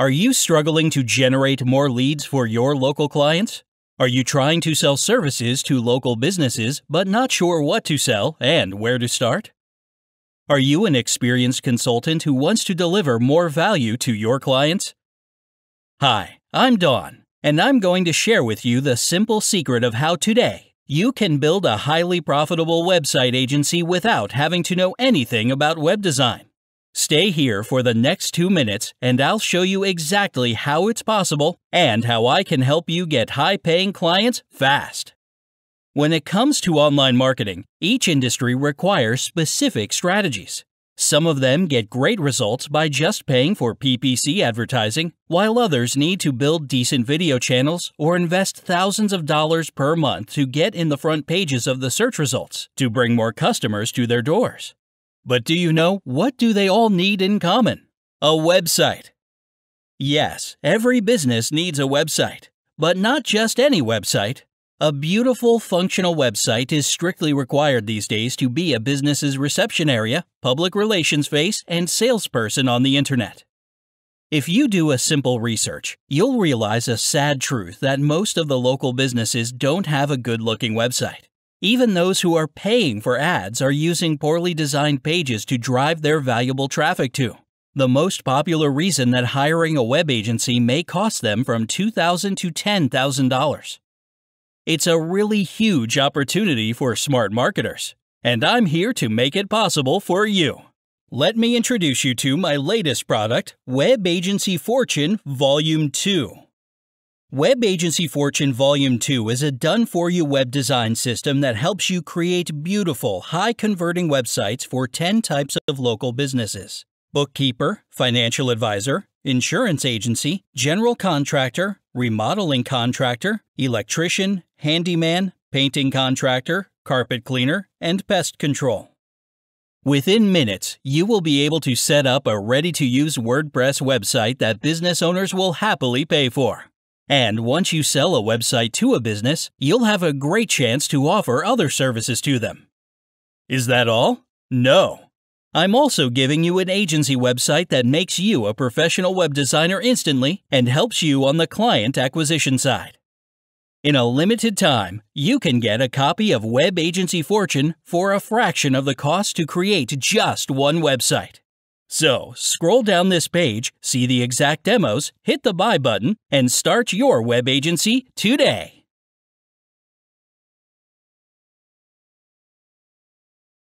Are you struggling to generate more leads for your local clients? Are you trying to sell services to local businesses but not sure what to sell and where to start? Are you an experienced consultant who wants to deliver more value to your clients? Hi, I'm Don, and I'm going to share with you the simple secret of how today you can build a highly profitable website agency without having to know anything about web design. Stay here for the next two minutes and I'll show you exactly how it's possible and how I can help you get high-paying clients fast. When it comes to online marketing, each industry requires specific strategies. Some of them get great results by just paying for PPC advertising, while others need to build decent video channels or invest thousands of dollars per month to get in the front pages of the search results to bring more customers to their doors. But do you know what do they all need in common? A website. Yes, every business needs a website, but not just any website. A beautiful, functional website is strictly required these days to be a business's reception area, public relations face, and salesperson on the internet. If you do a simple research, you'll realize a sad truth that most of the local businesses don't have a good looking website. Even those who are paying for ads are using poorly designed pages to drive their valuable traffic to. The most popular reason that hiring a web agency may cost them from $2,000 to $10,000. It's a really huge opportunity for smart marketers, and I'm here to make it possible for you. Let me introduce you to my latest product, Web Agency Fortune Volume 2. Web Agency Fortune Volume 2 is a done for you web design system that helps you create beautiful, high converting websites for 10 types of local businesses bookkeeper, financial advisor, insurance agency, general contractor, remodeling contractor, electrician, handyman, painting contractor, carpet cleaner, and pest control. Within minutes, you will be able to set up a ready to use WordPress website that business owners will happily pay for. And once you sell a website to a business, you'll have a great chance to offer other services to them. Is that all? No. I'm also giving you an agency website that makes you a professional web designer instantly and helps you on the client acquisition side. In a limited time, you can get a copy of Web Agency Fortune for a fraction of the cost to create just one website. So, scroll down this page, see the exact demos, hit the buy button, and start your web agency today.